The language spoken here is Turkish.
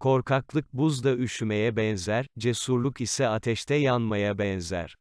Korkaklık buzda üşümeye benzer, cesurluk ise ateşte yanmaya benzer.